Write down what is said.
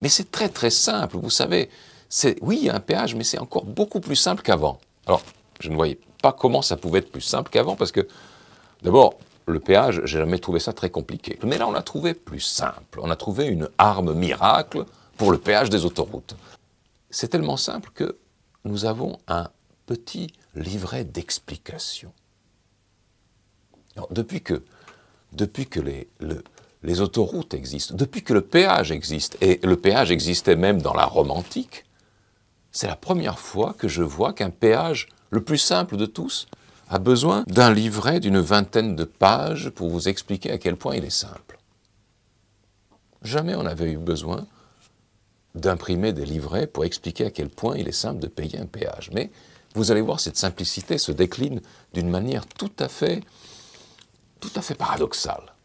Mais c'est très très simple, vous savez. Oui, il y a un péage, mais c'est encore beaucoup plus simple qu'avant. Alors, je ne voyais pas comment ça pouvait être plus simple qu'avant, parce que, d'abord, le péage, j'ai jamais trouvé ça très compliqué. Mais là, on a trouvé plus simple. On a trouvé une arme miracle pour le péage des autoroutes. C'est tellement simple que nous avons un petit livret d'explications. Depuis que, depuis que les, le, les autoroutes existent, depuis que le péage existe, et le péage existait même dans la Rome antique, c'est la première fois que je vois qu'un péage, le plus simple de tous, a besoin d'un livret d'une vingtaine de pages pour vous expliquer à quel point il est simple. Jamais on n'avait eu besoin d'imprimer des livrets pour expliquer à quel point il est simple de payer un péage. Mais vous allez voir, cette simplicité se décline d'une manière tout à fait, tout à fait paradoxale.